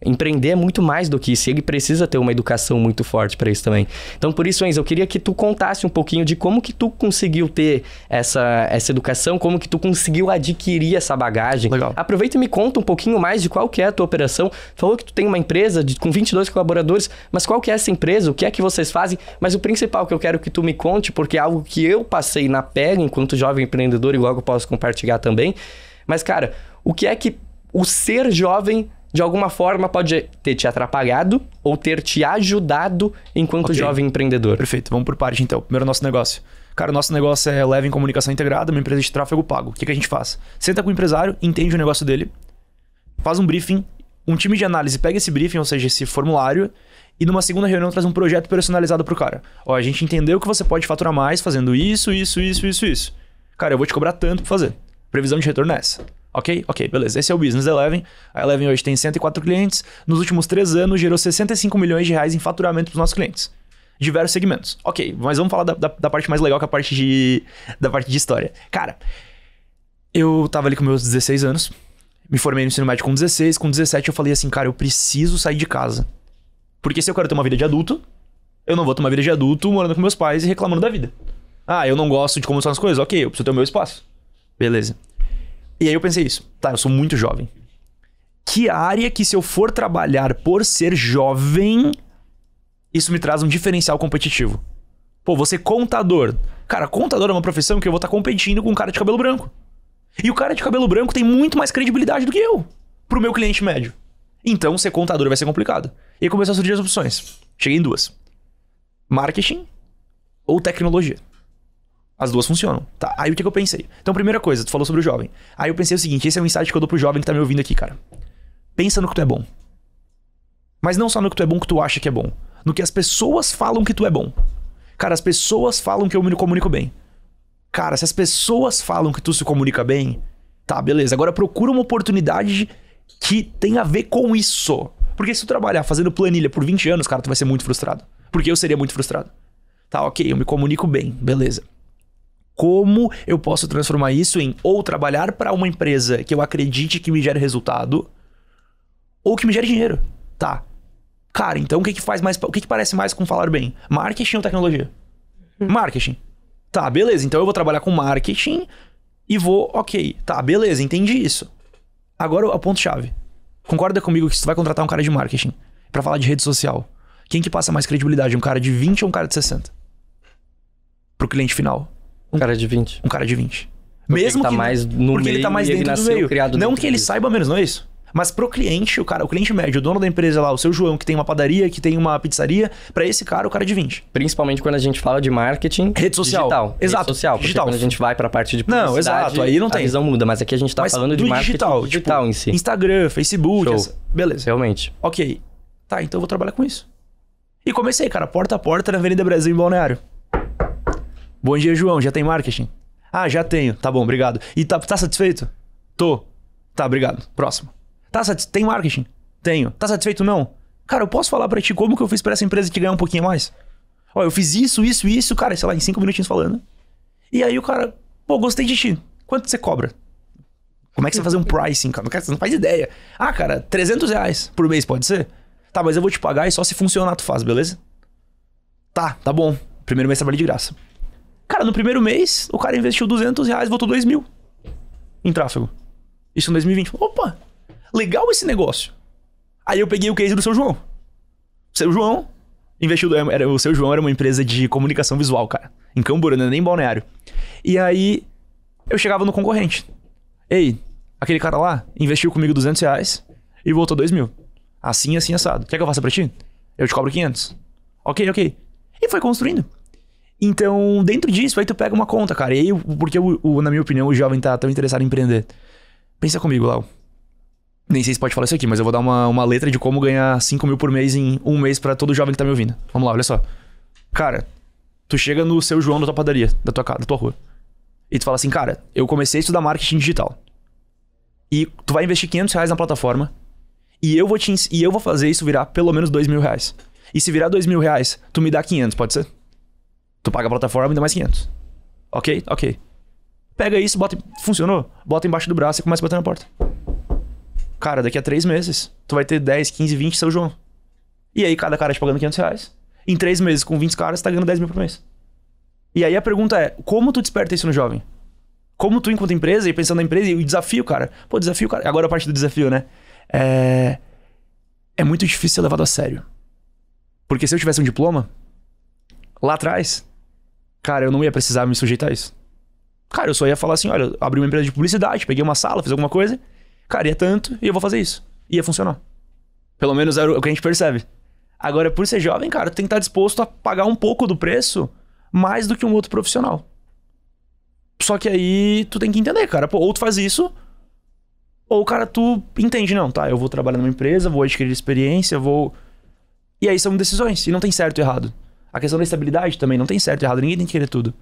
Empreender é muito mais do que isso, e ele precisa ter uma educação muito forte para isso também. Então, por isso, Enzo, eu queria que tu contasse um pouquinho de como que tu conseguiu ter essa, essa educação, como que tu conseguiu adquirir essa bagagem. Legal. Aproveita e me conta um pouquinho mais de qual que é a tua operação. Falou que tu tem uma empresa de, com 22 colaboradores, mas qual que é essa empresa? O que é que vocês fazem? Mas o principal que eu quero que tu me conte, porque é algo que eu passei na pele enquanto jovem empreendedor e logo posso compartilhar também. Mas, cara, o que é que o ser jovem de alguma forma pode ter te atrapalhado ou ter te ajudado enquanto okay. jovem empreendedor. Perfeito, vamos por parte então. Primeiro nosso negócio. Cara, nosso negócio é leve em comunicação integrada, uma empresa de tráfego pago. O que, que a gente faz? Senta com o empresário, entende o negócio dele, faz um briefing, um time de análise pega esse briefing, ou seja, esse formulário, e numa segunda reunião traz um projeto personalizado pro cara. Ó, a gente entendeu que você pode faturar mais fazendo isso, isso, isso, isso, isso. Cara, eu vou te cobrar tanto pra fazer. Previsão de retorno é essa. Ok? Ok, beleza. Esse é o business da Eleven. A Eleven hoje tem 104 clientes. Nos últimos três anos, gerou 65 milhões de reais em faturamento para os nossos clientes. Diversos segmentos. Ok, mas vamos falar da, da, da, parte mais legal, que é a parte de, da parte de história. Cara, eu tava ali com meus 16 anos. Me formei no ensino médio com 16. Com 17, eu falei assim, cara, eu preciso sair de casa. Porque se eu quero ter uma vida de adulto, eu não vou ter uma vida de adulto morando com meus pais e reclamando da vida. Ah, eu não gosto de como são as coisas. Ok, eu preciso ter o meu espaço. Beleza. E aí eu pensei isso. Tá, eu sou muito jovem. Que área que se eu for trabalhar por ser jovem, isso me traz um diferencial competitivo? Pô, você é contador. Cara, contador é uma profissão que eu vou estar tá competindo com um cara de cabelo branco. E o cara de cabelo branco tem muito mais credibilidade do que eu, pro meu cliente médio. Então, ser contador vai ser complicado. E aí começou a surgir as opções. Cheguei em duas: marketing ou tecnologia. As duas funcionam. Tá. Aí o que, que eu pensei? Então, primeira coisa, tu falou sobre o jovem. Aí eu pensei o seguinte: esse é um insight que eu dou pro jovem que tá me ouvindo aqui, cara. Pensa no que tu é bom. Mas não só no que tu é bom que tu acha que é bom. No que as pessoas falam que tu é bom. Cara, as pessoas falam que eu me comunico bem. Cara, se as pessoas falam que tu se comunica bem, tá, beleza. Agora procura uma oportunidade que tenha a ver com isso. Porque se tu trabalhar fazendo planilha por 20 anos, cara, tu vai ser muito frustrado. Porque eu seria muito frustrado. Tá, ok, eu me comunico bem, beleza como eu posso transformar isso em ou trabalhar para uma empresa que eu acredite que me gere resultado ou que me gere dinheiro. Tá. Cara, então o que que faz mais, o que que parece mais com falar bem? Marketing ou tecnologia? Hum. Marketing. Tá, beleza. Então eu vou trabalhar com marketing e vou, OK. Tá, beleza, entendi isso. Agora o ponto chave. Concorda comigo que você vai contratar um cara de marketing para falar de rede social, quem que passa mais credibilidade, um cara de 20 ou um cara de 60? Pro cliente final. Um cara de 20. Um cara de 20. Porque Mesmo ele tá que mais no porque meio ele tá mais dentro do meio. não que ele saiba menos, não é isso? Mas pro cliente, o cara, o cliente médio, o dono da empresa lá, o seu João que tem uma padaria, que tem uma pizzaria, para esse cara o cara é de 20. Principalmente quando a gente fala de marketing, rede social. Digital, exato. Rede social, digital. quando a gente vai para a parte de publicidade, Não, exato, aí não tem. A visão muda, mas aqui a gente tá mas falando de marketing digital, digital tipo, em si. Instagram, Facebook, essa... beleza. Realmente. OK. Tá, então eu vou trabalhar com isso. E comecei, cara, porta a porta na Avenida Brasil em Balneário. Bom dia, João. Já tem marketing? Ah, já tenho. Tá bom, obrigado. E tá, tá satisfeito? Tô. Tá, obrigado. Próximo. Tá satisfeito? Tem marketing? Tenho. Tá satisfeito não? Cara, eu posso falar para ti como que eu fiz para essa empresa te ganhar um pouquinho mais? Ó, eu fiz isso, isso, isso, cara, sei lá, em cinco minutinhos falando. E aí o cara, pô, gostei de ti. Quanto você cobra? Como é que você vai fazer um pricing, cara? Você não faz ideia. Ah, cara, 300 reais por mês pode ser? Tá, mas eu vou te pagar e só se funcionar tu faz, beleza? Tá, tá bom. Primeiro mês trabalha de graça. Cara, no primeiro mês, o cara investiu 200 reais, voltou 2 mil em tráfego. Isso em 2020. Opa, legal esse negócio. Aí eu peguei o case do seu João. O seu João investiu. É, era, o seu João era uma empresa de comunicação visual, cara. Em Camboriú, não é nem balneário. E aí eu chegava no concorrente. Ei, aquele cara lá investiu comigo 200 reais e voltou 2 mil. Assim, assim, assado. Quer que eu faça pra ti? Eu te cobro 500. Ok, ok. E foi construindo. Então, dentro disso, aí tu pega uma conta, cara. E aí, porque, o, o, na minha opinião, o jovem tá tão interessado em empreender. Pensa comigo, Lau. Nem sei se pode falar isso aqui, mas eu vou dar uma, uma letra de como ganhar 5 mil por mês em um mês para todo jovem que tá me ouvindo. Vamos lá, olha só. Cara, tu chega no seu João da tua padaria, da tua, da tua rua. E tu fala assim, cara, eu comecei a estudar marketing digital. E tu vai investir 500 reais na plataforma. E eu vou, te, e eu vou fazer isso virar pelo menos 2 mil reais. E se virar 2 mil reais, tu me dá 500, pode ser? Tu paga a plataforma e dá mais 500. Ok? Ok. Pega isso, bota. Funcionou? Bota embaixo do braço e começa a bater na porta. Cara, daqui a três meses, tu vai ter 10, 15, 20 seu João. E aí, cada cara te pagando 500 reais. Em três meses, com 20 caras, tu tá ganhando 10 mil por mês. E aí a pergunta é: como tu desperta isso no jovem? Como tu, enquanto empresa, e pensando na empresa, e o desafio, cara. Pô, desafio, cara. Agora a parte do desafio, né? É. É muito difícil ser levado a sério. Porque se eu tivesse um diploma, lá atrás, Cara, eu não ia precisar me sujeitar a isso. Cara, eu só ia falar assim: olha, abri uma empresa de publicidade, peguei uma sala, fiz alguma coisa. Cara, ia tanto e eu vou fazer isso. Ia funcionar. Pelo menos era o que a gente percebe. Agora, por ser jovem, cara, tu tem que estar disposto a pagar um pouco do preço mais do que um outro profissional. Só que aí tu tem que entender, cara. Pô, ou tu faz isso, ou, cara, tu entende, não, tá? Eu vou trabalhar numa empresa, vou adquirir experiência, vou. E aí são decisões. E não tem certo e errado. A questão da estabilidade também, não tem certo e errado, ninguém tem que querer tudo.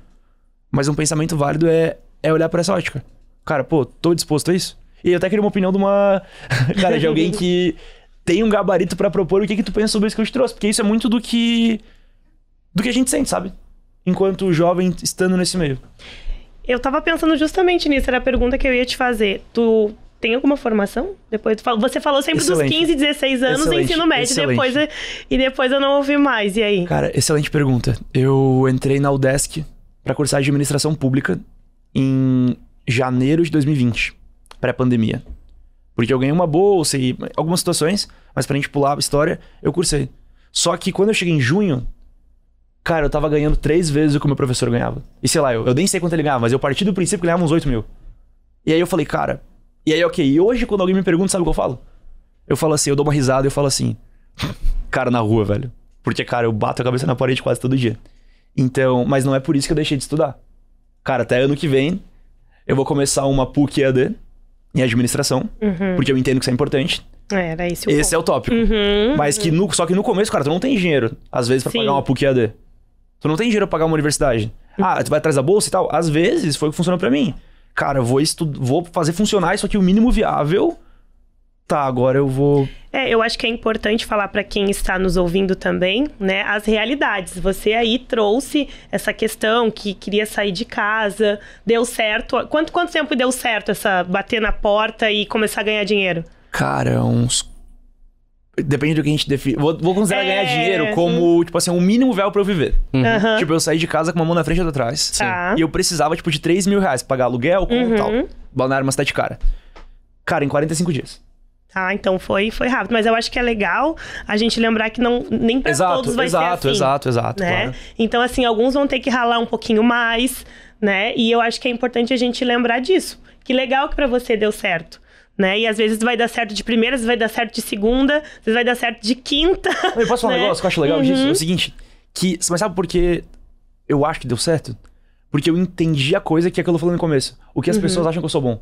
Mas um pensamento válido é, é olhar por essa ótica. Cara, pô, tô disposto a isso? E eu até queria uma opinião de uma. Cara, de alguém que tem um gabarito para propor o que, que tu pensa sobre isso que eu te trouxe. Porque isso é muito do que. do que a gente sente, sabe? Enquanto jovem estando nesse meio. Eu tava pensando justamente nisso, era a pergunta que eu ia te fazer. Tu tem alguma formação? Depois Você falou sempre excelente. dos 15, 16 anos excelente. ensino médio excelente. depois, e depois eu não ouvi mais. E aí? Cara, excelente pergunta. Eu entrei na UDESC para cursar administração pública em janeiro de 2020, pré-pandemia. Porque eu ganhei uma bolsa e algumas situações, mas pra gente pular a história, eu cursei. Só que quando eu cheguei em junho, cara, eu tava ganhando três vezes o que o meu professor ganhava. E sei lá, eu, eu nem sei quanto ele ganhava, mas eu parti do princípio que ele ganhava uns 8 mil. E aí eu falei, cara, e aí, ok. E hoje, quando alguém me pergunta, sabe o que eu falo? Eu falo assim, eu dou uma risada e eu falo assim. cara na rua, velho. Porque, cara, eu bato a cabeça na parede quase todo dia. Então, mas não é por isso que eu deixei de estudar. Cara, até ano que vem, eu vou começar uma PUC EAD em administração, uhum. porque eu entendo que isso é importante. É, era esse o Esse ponto. é o tópico. Uhum, mas que uhum. no, só que no começo, cara, tu não tem dinheiro, às vezes, pra Sim. pagar uma PUC EAD. Tu não tem dinheiro pra pagar uma universidade. Uhum. Ah, tu vai atrás da bolsa e tal? Às vezes foi o que funcionou pra mim cara, eu vou, estu... vou fazer funcionar isso aqui o mínimo viável. Tá, agora eu vou. É, eu acho que é importante falar para quem está nos ouvindo também, né, as realidades. Você aí trouxe essa questão que queria sair de casa, deu certo. Quanto quanto tempo deu certo essa bater na porta e começar a ganhar dinheiro? Cara, uns Depende do que a gente define. Vou, vou considerar é, ganhar dinheiro como, tipo assim, um mínimo véu pra eu viver. Uhum. Tipo, eu saí de casa com uma mão na frente e outra atrás. Tá. E eu precisava, tipo, de 3 mil reais pra pagar aluguel, como uhum. tal. Balneário uma cidade cara. Cara, em 45 dias. Tá, então foi, foi rápido. Mas eu acho que é legal a gente lembrar que não, nem pra exato, todos vai exato, ser assim. Exato, exato, exato. Né? Claro. Então, assim, alguns vão ter que ralar um pouquinho mais, né? E eu acho que é importante a gente lembrar disso. Que legal que para você deu certo né? E às vezes vai dar certo de primeira, às vezes vai dar certo de segunda, às vezes vai dar certo de quinta. Eu posso falar né? um negócio que eu acho legal uhum. disso? É o uhum. seguinte, que... Mas sabe por que eu acho que deu certo? Porque eu entendi a coisa que é que eu falei no começo. O que as uhum. pessoas acham que eu sou bom.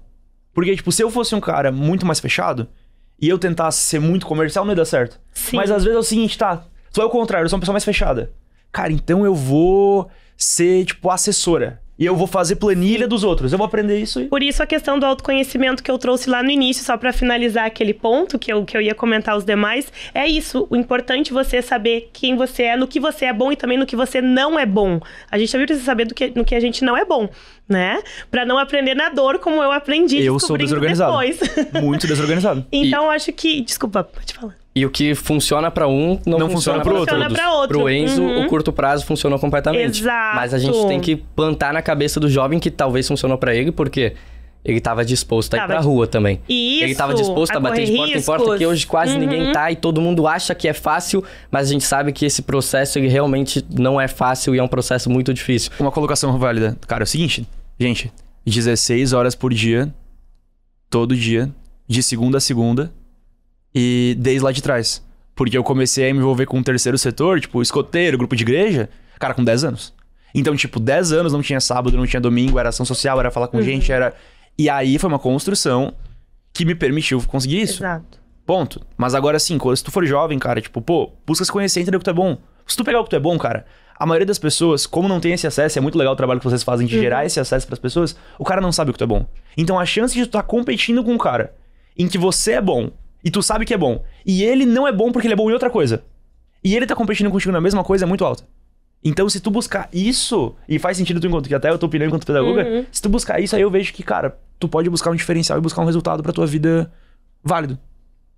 Porque, tipo, se eu fosse um cara muito mais fechado e eu tentasse ser muito comercial, não ia dar certo. Sim. Mas às vezes é o seguinte, tá? Só é o contrário, eu sou uma pessoa mais fechada. Cara, então eu vou ser, tipo, assessora. E eu vou fazer planilha dos outros. Eu vou aprender isso Por isso a questão do autoconhecimento que eu trouxe lá no início, só para finalizar aquele ponto que eu, que eu ia comentar os demais, é isso. O importante é você saber quem você é, no que você é bom e também no que você não é bom. A gente também precisa saber do que, no que a gente não é bom, né? Para não aprender na dor como eu aprendi eu sou desorganizado. depois. Muito desorganizado. então e... acho que, desculpa, pode falar. E o que funciona para um não, não funciona, funciona para outro. Funciona pra outro. Pro Enzo, uhum. o curto prazo funcionou completamente. Exato. Mas a gente tem que plantar na cabeça do jovem que talvez funcionou para ele, porque ele estava disposto a ir tava... pra rua também. Isso, ele estava disposto a, a bater de porta riscos. em porta, que hoje quase uhum. ninguém tá e todo mundo acha que é fácil, mas a gente sabe que esse processo ele realmente não é fácil e é um processo muito difícil. Uma colocação válida. Cara, é o seguinte, gente, 16 horas por dia, todo dia, de segunda a segunda, e desde lá de trás. Porque eu comecei a me envolver com o terceiro setor, tipo, escoteiro, grupo de igreja, cara, com 10 anos. Então, tipo, 10 anos não tinha sábado, não tinha domingo, era ação social, era falar com uhum. gente, era. E aí foi uma construção que me permitiu conseguir isso. Exato. Ponto. Mas agora sim, se tu for jovem, cara, tipo, pô, busca se conhecer, entender o que tu é bom. Se tu pegar o que tu é bom, cara, a maioria das pessoas, como não tem esse acesso, é muito legal o trabalho que vocês fazem de uhum. gerar esse acesso para as pessoas, o cara não sabe o que tu é bom. Então a chance de tu estar tá competindo com um cara em que você é bom, e tu sabe que é bom. E ele não é bom porque ele é bom em outra coisa. E ele tá competindo contigo na mesma coisa, é muito alta. Então, se tu buscar isso, e faz sentido tu enquanto que até eu tô opinando enquanto pedagoga, uhum. se tu buscar isso, aí eu vejo que, cara, tu pode buscar um diferencial e buscar um resultado pra tua vida válido.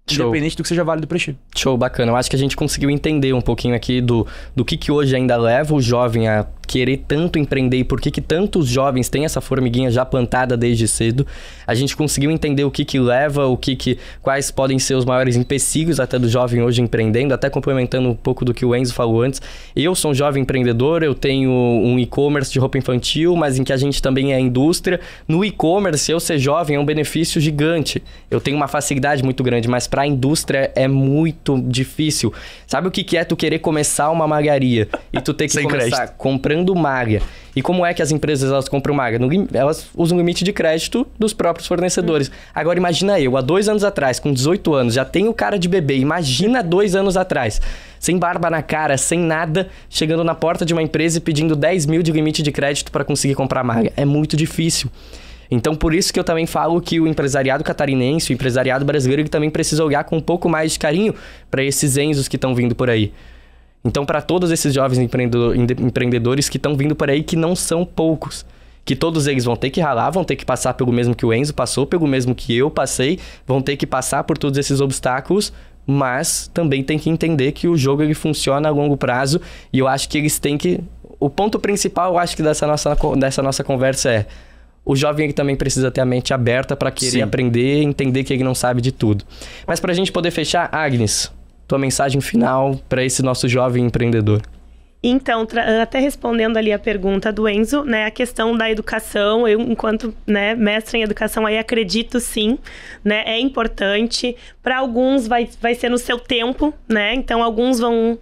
Show. Independente do que seja válido para ti. Show, bacana. Eu acho que a gente conseguiu entender um pouquinho aqui do, do que, que hoje ainda leva o jovem a querer tanto empreender e por que, que tantos jovens têm essa formiguinha já plantada desde cedo. A gente conseguiu entender o que, que leva, o que, que quais podem ser os maiores empecilhos até do jovem hoje empreendendo, até complementando um pouco do que o Enzo falou antes. Eu sou um jovem empreendedor, eu tenho um e-commerce de roupa infantil, mas em que a gente também é indústria. No e-commerce, eu ser jovem é um benefício gigante. Eu tenho uma facilidade muito grande, mas para a indústria é muito difícil. Sabe o que, que é tu querer começar uma margaria e tu ter que começar crédito. comprando comprando malha. E como é que as empresas elas compram magia? elas usam o limite de crédito dos próprios fornecedores. Uhum. Agora imagina eu, há dois anos atrás, com 18 anos, já tenho cara de bebê. Imagina dois anos atrás, sem barba na cara, sem nada, chegando na porta de uma empresa e pedindo 10 mil de limite de crédito para conseguir comprar magia É muito difícil. Então, por isso que eu também falo que o empresariado catarinense, o empresariado brasileiro, ele também precisa olhar com um pouco mais de carinho para esses enzos que estão vindo por aí. Então, para todos esses jovens empreendedores que estão vindo por aí, que não são poucos, que todos eles vão ter que ralar, vão ter que passar pelo mesmo que o Enzo passou, pelo mesmo que eu passei, vão ter que passar por todos esses obstáculos, mas também tem que entender que o jogo ele funciona a longo prazo e eu acho que eles têm que. O ponto principal, eu acho que dessa nossa, dessa nossa conversa é o jovem também precisa ter a mente aberta para querer Sim. aprender e entender que ele não sabe de tudo. Mas para a gente poder fechar, Agnes, tua mensagem final para esse nosso jovem empreendedor? Então, até respondendo ali a pergunta do Enzo, né, a questão da educação, eu enquanto, né, mestre em educação aí acredito sim, né, é importante. Para alguns vai, vai ser no seu tempo, né? Então alguns vão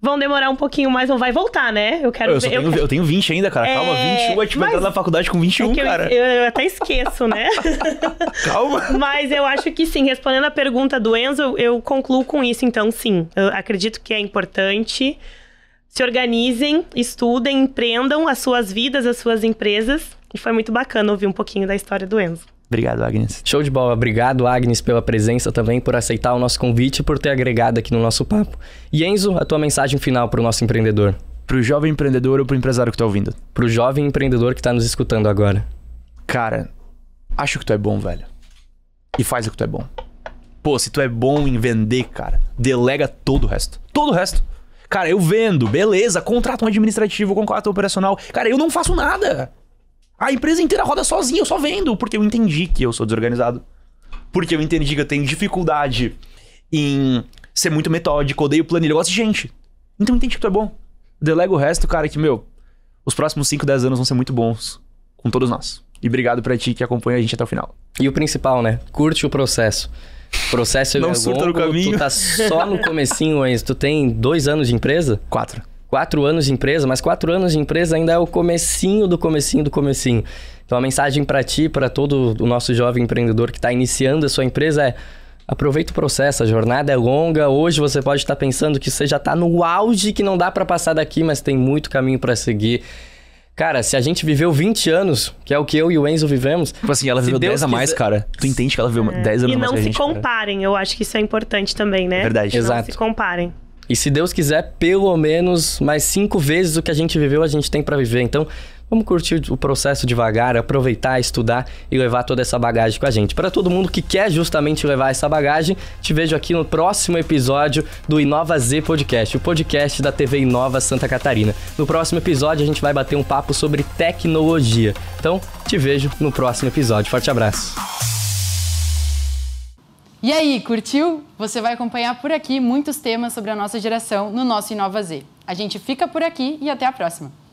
vão demorar um pouquinho mais, não vai voltar, né? Eu quero eu ver. Eu, tenho, quero... eu tenho 20 ainda, cara. É... Calma, 21 Eu tipo mas... entrar na faculdade com 21, é eu, cara. Eu, eu até esqueço, né? Calma. mas eu acho que sim. Respondendo a pergunta do Enzo, eu concluo com isso, então, sim. Eu acredito que é importante. Se organizem, estudem, empreendam as suas vidas, as suas empresas. E foi muito bacana ouvir um pouquinho da história do Enzo. Obrigado, Agnes. Show de bola. Obrigado, Agnes, pela presença também, por aceitar o nosso convite e por ter agregado aqui no nosso papo. E Enzo, a tua mensagem final para o nosso empreendedor. Para o jovem empreendedor ou para o empresário que está ouvindo? Para o jovem empreendedor que está nos escutando agora. Cara, acho que tu é bom, velho. E faz o que tu é bom. Pô, se tu é bom em vender, cara, delega todo o resto. Todo o resto. Cara, eu vendo, beleza, contrato um administrativo, contrato operacional. Cara, eu não faço nada. A empresa inteira roda sozinha, eu só vendo, porque eu entendi que eu sou desorganizado. Porque eu entendi que eu tenho dificuldade em ser muito metódico, odeio planilha, eu gosto de gente. Então eu entendi que tu é bom. Delego o resto, cara, que, meu, os próximos 5, 10 anos vão ser muito bons com todos nós. E obrigado pra ti que acompanha a gente até o final. E o principal, né? Curte o processo. O processo é não é surta longo, no caminho. tu tá só no comecinho, mas tu tem dois anos de empresa? Quatro. Quatro anos de empresa, mas quatro anos de empresa ainda é o comecinho do comecinho do comecinho. Então a mensagem para ti, para todo o nosso jovem empreendedor que está iniciando a sua empresa é aproveita o processo, a jornada é longa. Hoje você pode estar tá pensando que você já está no auge, que não dá para passar daqui, mas tem muito caminho para seguir. Cara, se a gente viveu 20 anos, que é o que eu e o Enzo vivemos. Tipo assim, ela viveu Deus 10 a mais, cara. Tu entende que ela viveu é. 10 anos a mais. E não se gente, comparem, cara. eu acho que isso é importante também, né? Verdade, não exato. Não se comparem. E se Deus quiser, pelo menos mais cinco vezes o que a gente viveu, a gente tem para viver. Então, vamos curtir o processo devagar, aproveitar, estudar e levar toda essa bagagem com a gente. Para todo mundo que quer justamente levar essa bagagem, te vejo aqui no próximo episódio do Inova Z Podcast, o podcast da TV Inova Santa Catarina. No próximo episódio, a gente vai bater um papo sobre tecnologia. Então, te vejo no próximo episódio. Forte abraço. E aí, curtiu? Você vai acompanhar por aqui muitos temas sobre a nossa geração no nosso Inova Z. A gente fica por aqui e até a próxima!